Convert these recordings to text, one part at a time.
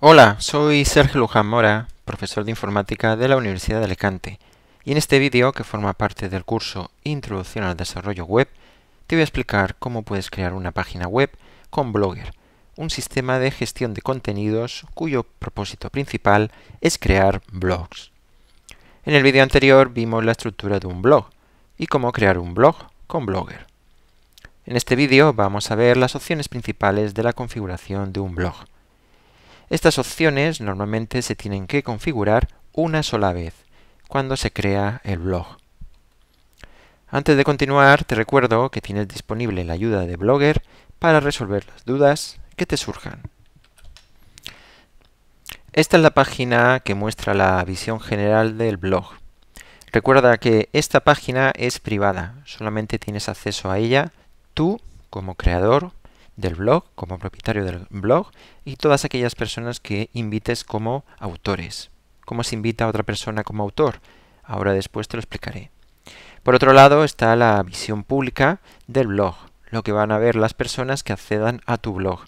Hola, soy Sergio Luján Mora, profesor de informática de la Universidad de Alicante, y en este vídeo, que forma parte del curso Introducción al Desarrollo Web, te voy a explicar cómo puedes crear una página web con Blogger, un sistema de gestión de contenidos cuyo propósito principal es crear blogs. En el vídeo anterior vimos la estructura de un blog y cómo crear un blog con Blogger. En este vídeo vamos a ver las opciones principales de la configuración de un blog. Estas opciones normalmente se tienen que configurar una sola vez, cuando se crea el blog. Antes de continuar, te recuerdo que tienes disponible la ayuda de Blogger para resolver las dudas que te surjan. Esta es la página que muestra la visión general del blog. Recuerda que esta página es privada, solamente tienes acceso a ella tú como creador del blog, como propietario del blog, y todas aquellas personas que invites como autores. ¿Cómo se invita a otra persona como autor? Ahora después te lo explicaré. Por otro lado está la visión pública del blog, lo que van a ver las personas que accedan a tu blog.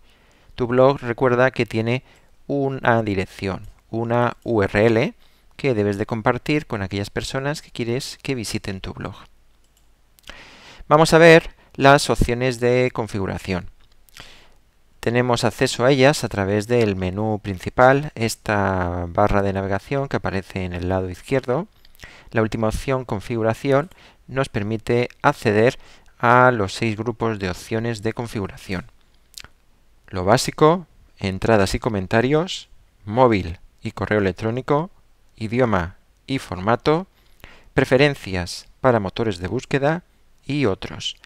Tu blog recuerda que tiene una dirección, una URL que debes de compartir con aquellas personas que quieres que visiten tu blog. Vamos a ver las opciones de configuración. Tenemos acceso a ellas a través del menú principal, esta barra de navegación que aparece en el lado izquierdo. La última opción, configuración, nos permite acceder a los seis grupos de opciones de configuración. Lo básico, entradas y comentarios, móvil y correo electrónico, idioma y formato, preferencias para motores de búsqueda y otros.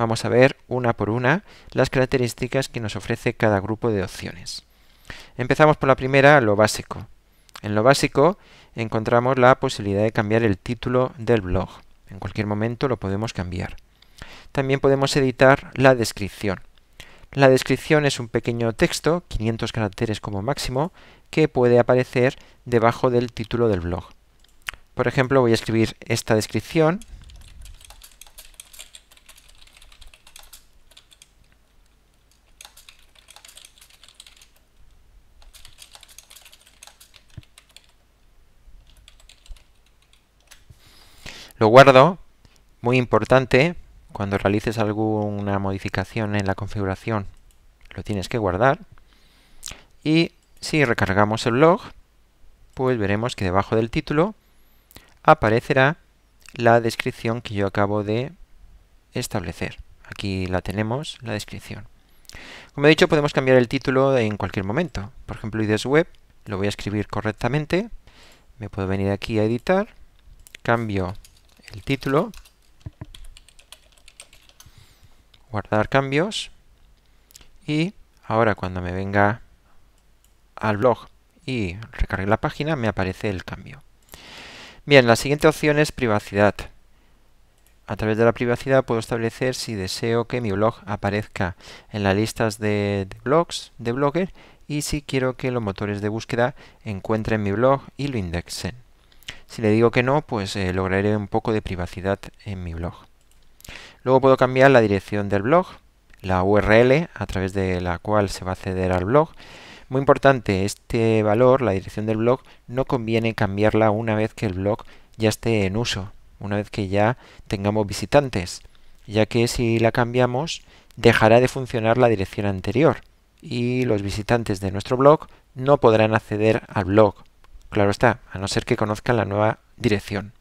Vamos a ver una por una las características que nos ofrece cada grupo de opciones. Empezamos por la primera, lo básico. En lo básico encontramos la posibilidad de cambiar el título del blog. En cualquier momento lo podemos cambiar. También podemos editar la descripción. La descripción es un pequeño texto, 500 caracteres como máximo, que puede aparecer debajo del título del blog. Por ejemplo, voy a escribir esta descripción Lo guardo, muy importante, cuando realices alguna modificación en la configuración lo tienes que guardar. Y si recargamos el blog, pues veremos que debajo del título aparecerá la descripción que yo acabo de establecer. Aquí la tenemos, la descripción. Como he dicho, podemos cambiar el título en cualquier momento. Por ejemplo, IDES Web, lo voy a escribir correctamente. Me puedo venir aquí a editar, cambio el título, guardar cambios y ahora cuando me venga al blog y recargue la página me aparece el cambio. Bien, la siguiente opción es privacidad. A través de la privacidad puedo establecer si deseo que mi blog aparezca en las listas de, de blogs de Blogger y si quiero que los motores de búsqueda encuentren mi blog y lo indexen. Si le digo que no, pues eh, lograré un poco de privacidad en mi blog. Luego puedo cambiar la dirección del blog, la URL a través de la cual se va a acceder al blog. Muy importante, este valor, la dirección del blog, no conviene cambiarla una vez que el blog ya esté en uso, una vez que ya tengamos visitantes, ya que si la cambiamos dejará de funcionar la dirección anterior y los visitantes de nuestro blog no podrán acceder al blog Claro está, a no ser que conozcan la nueva dirección.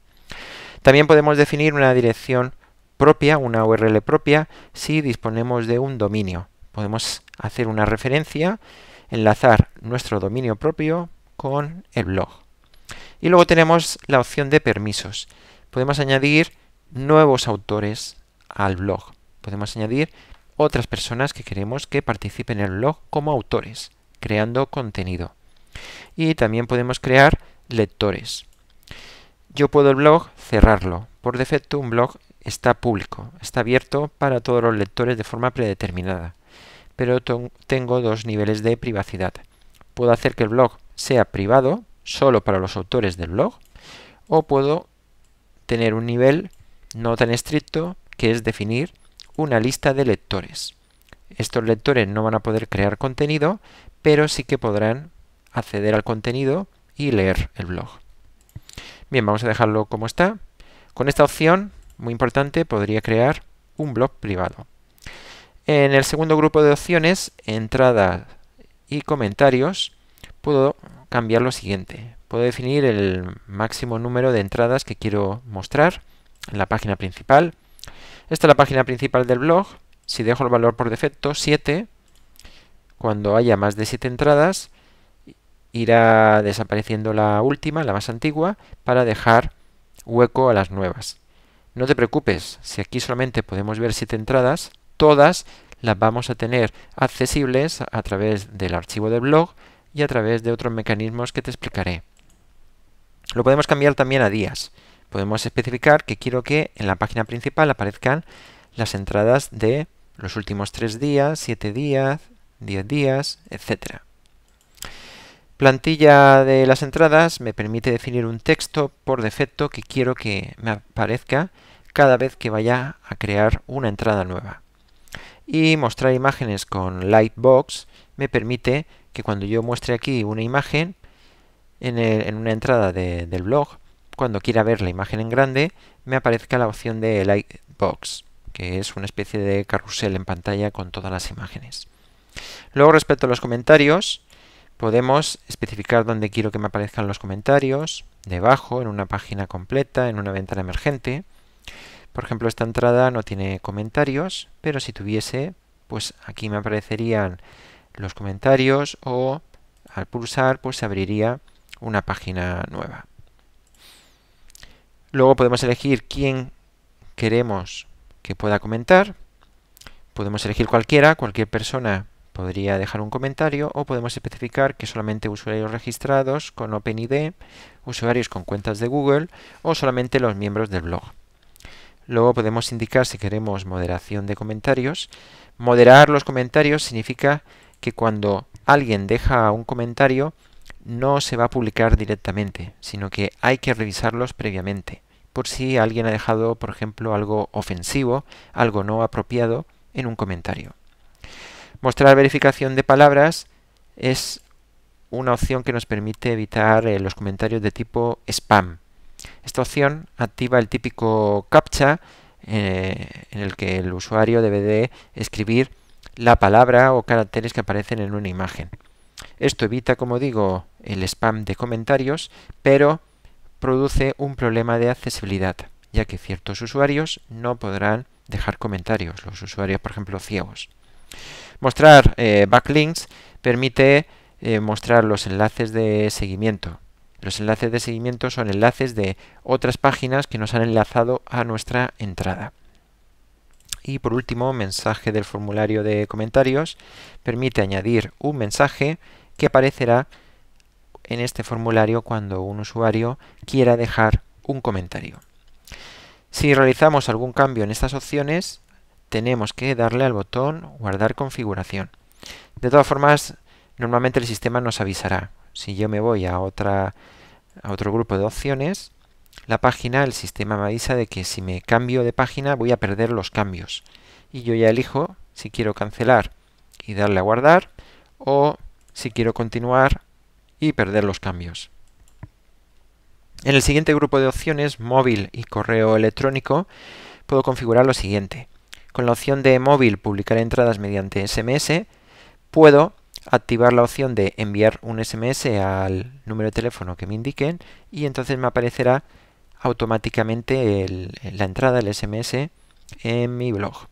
También podemos definir una dirección propia, una URL propia, si disponemos de un dominio. Podemos hacer una referencia, enlazar nuestro dominio propio con el blog. Y luego tenemos la opción de permisos. Podemos añadir nuevos autores al blog. Podemos añadir otras personas que queremos que participen en el blog como autores, creando contenido. Y también podemos crear lectores. Yo puedo el blog cerrarlo. Por defecto un blog está público, está abierto para todos los lectores de forma predeterminada. Pero tengo dos niveles de privacidad. Puedo hacer que el blog sea privado, solo para los autores del blog, o puedo tener un nivel no tan estricto que es definir una lista de lectores. Estos lectores no van a poder crear contenido, pero sí que podrán acceder al contenido y leer el blog. Bien, vamos a dejarlo como está. Con esta opción, muy importante, podría crear un blog privado. En el segundo grupo de opciones, Entradas y comentarios, puedo cambiar lo siguiente. Puedo definir el máximo número de entradas que quiero mostrar en la página principal. Esta es la página principal del blog. Si dejo el valor por defecto, 7, cuando haya más de 7 entradas, irá desapareciendo la última, la más antigua, para dejar hueco a las nuevas. No te preocupes, si aquí solamente podemos ver siete entradas, todas las vamos a tener accesibles a través del archivo de blog y a través de otros mecanismos que te explicaré. Lo podemos cambiar también a días. Podemos especificar que quiero que en la página principal aparezcan las entradas de los últimos tres días, siete días, diez días, etcétera. Plantilla de las entradas me permite definir un texto por defecto que quiero que me aparezca cada vez que vaya a crear una entrada nueva. Y mostrar imágenes con Lightbox me permite que cuando yo muestre aquí una imagen en, una entrada del blog, cuando quiera ver la imagen en grande, me aparezca la opción de Lightbox, que es una especie de carrusel en pantalla con todas las imágenes. Luego respecto a los comentarios, Podemos especificar dónde quiero que me aparezcan los comentarios, debajo, en una página completa, en una ventana emergente. Por ejemplo, esta entrada no tiene comentarios, pero si tuviese, pues aquí me aparecerían los comentarios o al pulsar pues se abriría una página nueva. Luego podemos elegir quién queremos que pueda comentar. Podemos elegir cualquiera, cualquier persona podría dejar un comentario o podemos especificar que solamente usuarios registrados con OpenID, usuarios con cuentas de Google o solamente los miembros del blog. Luego podemos indicar si queremos moderación de comentarios. Moderar los comentarios significa que cuando alguien deja un comentario no se va a publicar directamente, sino que hay que revisarlos previamente, por si alguien ha dejado, por ejemplo, algo ofensivo, algo no apropiado en un comentario. Mostrar verificación de palabras es una opción que nos permite evitar eh, los comentarios de tipo spam. Esta opción activa el típico captcha eh, en el que el usuario debe de escribir la palabra o caracteres que aparecen en una imagen. Esto evita, como digo, el spam de comentarios, pero produce un problema de accesibilidad, ya que ciertos usuarios no podrán dejar comentarios, los usuarios, por ejemplo, ciegos. Mostrar eh, backlinks permite eh, mostrar los enlaces de seguimiento. Los enlaces de seguimiento son enlaces de otras páginas que nos han enlazado a nuestra entrada. Y por último, mensaje del formulario de comentarios permite añadir un mensaje que aparecerá en este formulario cuando un usuario quiera dejar un comentario. Si realizamos algún cambio en estas opciones, tenemos que darle al botón guardar configuración. De todas formas, normalmente el sistema nos avisará. Si yo me voy a, otra, a otro grupo de opciones, la página, el sistema me avisa de que si me cambio de página voy a perder los cambios. Y yo ya elijo si quiero cancelar y darle a guardar o si quiero continuar y perder los cambios. En el siguiente grupo de opciones, móvil y correo electrónico, puedo configurar lo siguiente. Con la opción de móvil publicar entradas mediante SMS, puedo activar la opción de enviar un SMS al número de teléfono que me indiquen y entonces me aparecerá automáticamente la entrada, del SMS, en mi blog.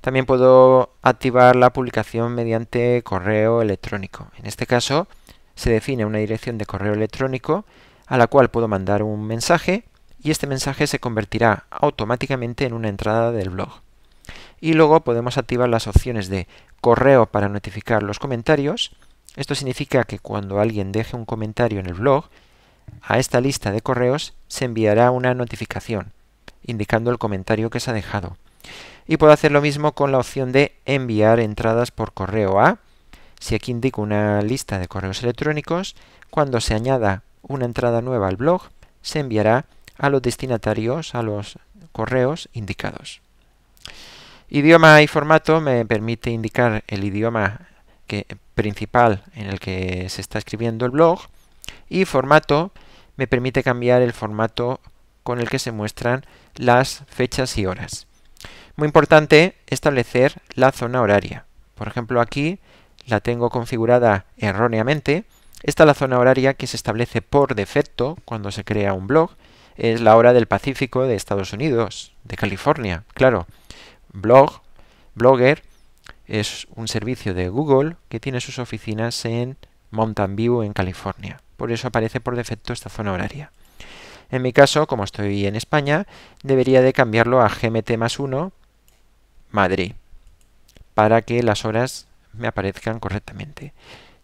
También puedo activar la publicación mediante correo electrónico. En este caso se define una dirección de correo electrónico a la cual puedo mandar un mensaje y este mensaje se convertirá automáticamente en una entrada del blog. Y luego podemos activar las opciones de correo para notificar los comentarios. Esto significa que cuando alguien deje un comentario en el blog, a esta lista de correos se enviará una notificación indicando el comentario que se ha dejado. Y puedo hacer lo mismo con la opción de enviar entradas por correo a. Si aquí indico una lista de correos electrónicos, cuando se añada una entrada nueva al blog, se enviará a los destinatarios, a los correos indicados. Idioma y formato me permite indicar el idioma principal en el que se está escribiendo el blog y formato me permite cambiar el formato con el que se muestran las fechas y horas. Muy importante establecer la zona horaria. Por ejemplo, aquí la tengo configurada erróneamente. Esta es la zona horaria que se establece por defecto cuando se crea un blog. Es la hora del Pacífico de Estados Unidos, de California, claro. Blog, Blogger es un servicio de Google que tiene sus oficinas en Mountain View, en California. Por eso aparece por defecto esta zona horaria. En mi caso, como estoy en España, debería de cambiarlo a GMT más 1 Madrid para que las horas me aparezcan correctamente.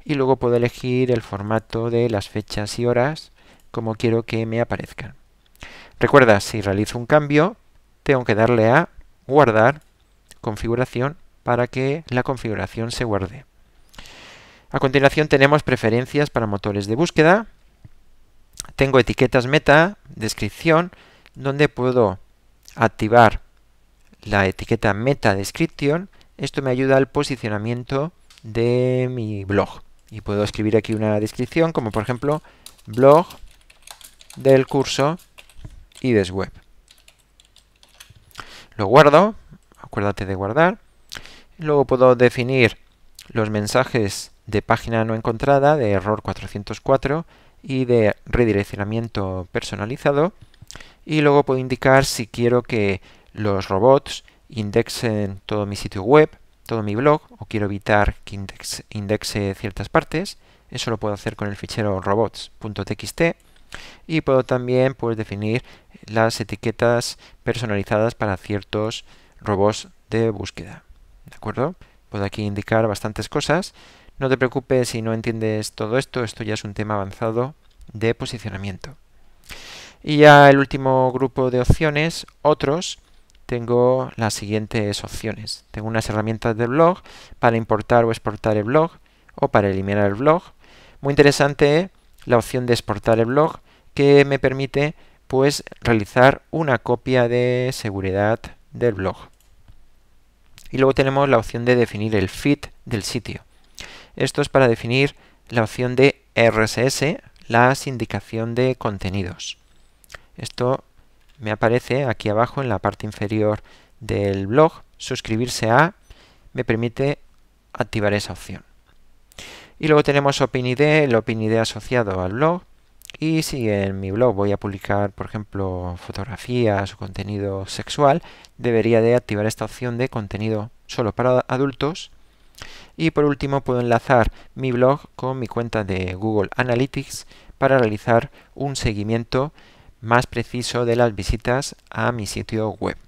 Y luego puedo elegir el formato de las fechas y horas como quiero que me aparezcan. Recuerda, si realizo un cambio, tengo que darle a guardar configuración para que la configuración se guarde. A continuación tenemos preferencias para motores de búsqueda. Tengo etiquetas meta, descripción, donde puedo activar la etiqueta meta description. Esto me ayuda al posicionamiento de mi blog. Y puedo escribir aquí una descripción, como por ejemplo, blog del curso IDES Web. Lo guardo, acuérdate de guardar. Luego puedo definir los mensajes de página no encontrada, de error 404 y de redireccionamiento personalizado. Y luego puedo indicar si quiero que los robots indexen todo mi sitio web, todo mi blog, o quiero evitar que indexe, ciertas partes. Eso lo puedo hacer con el fichero robots.txt y puedo también pues, definir las etiquetas personalizadas para ciertos robots de búsqueda. ¿De acuerdo? Puedo aquí indicar bastantes cosas. No te preocupes si no entiendes todo esto, esto ya es un tema avanzado de posicionamiento. Y ya el último grupo de opciones, otros, tengo las siguientes opciones. Tengo unas herramientas de blog para importar o exportar el blog o para eliminar el blog. Muy interesante la opción de exportar el blog que me permite pues realizar una copia de seguridad del blog. Y luego tenemos la opción de definir el fit del sitio. Esto es para definir la opción de RSS, la sindicación de contenidos. Esto me aparece aquí abajo en la parte inferior del blog. Suscribirse a me permite activar esa opción. Y luego tenemos OpenID, el OpinID asociado al blog. Y si en mi blog voy a publicar, por ejemplo, fotografías o contenido sexual, debería de activar esta opción de contenido solo para adultos. Y por último puedo enlazar mi blog con mi cuenta de Google Analytics para realizar un seguimiento más preciso de las visitas a mi sitio web.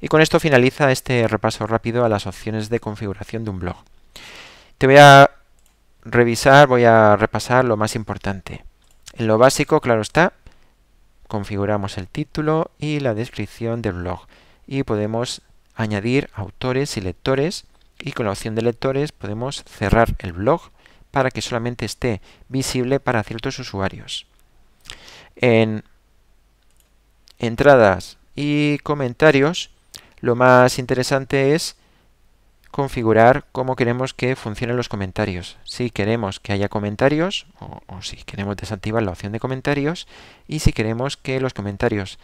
Y con esto finaliza este repaso rápido a las opciones de configuración de un blog. Te voy a revisar, voy a repasar lo más importante. En lo básico, claro está, configuramos el título y la descripción del blog y podemos añadir autores y lectores y con la opción de lectores podemos cerrar el blog para que solamente esté visible para ciertos usuarios. En entradas y comentarios lo más interesante es configurar cómo queremos que funcionen los comentarios. Si queremos que haya comentarios, o, si queremos desactivar la opción de comentarios, y si queremos que los comentarios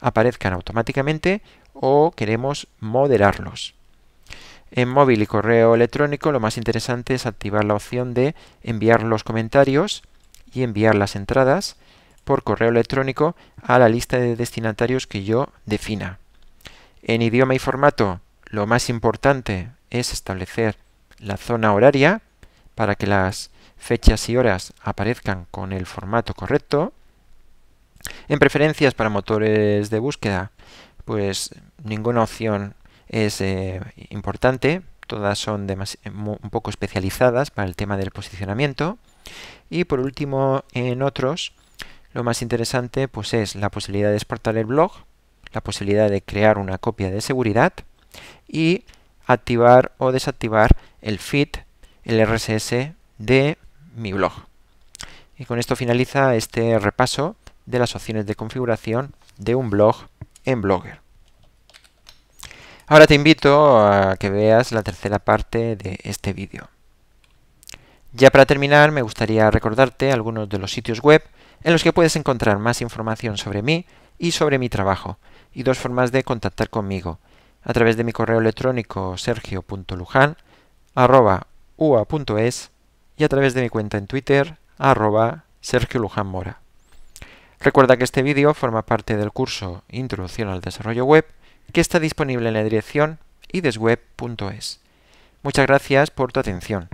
aparezcan automáticamente o queremos moderarlos. En móvil y correo electrónico lo más interesante es activar la opción de enviar los comentarios y enviar las entradas por correo electrónico a la lista de destinatarios que yo defina. En idioma y formato, lo más importante es establecer la zona horaria para que las fechas y horas aparezcan con el formato correcto. En preferencias para motores de búsqueda, pues ninguna opción es eh, importante, todas son un poco especializadas para el tema del posicionamiento. Y por último, en otros, lo más interesante pues es la posibilidad de exportar el blog, la posibilidad de crear una copia de seguridad y activar o desactivar el feed, el RSS de mi blog. Y con esto finaliza este repaso de las opciones de configuración de un blog en Blogger. Ahora te invito a que veas la tercera parte de este vídeo. Ya para terminar me gustaría recordarte algunos de los sitios web en los que puedes encontrar más información sobre mí y sobre mi trabajo, y dos formas de contactar conmigo, a través de mi correo electrónico sergio.luján.ua.es y a través de mi cuenta en Twitter arroba Sergio Recuerda que este vídeo forma parte del curso Introducción al Desarrollo Web que está disponible en la dirección idesweb.es. Muchas gracias por tu atención.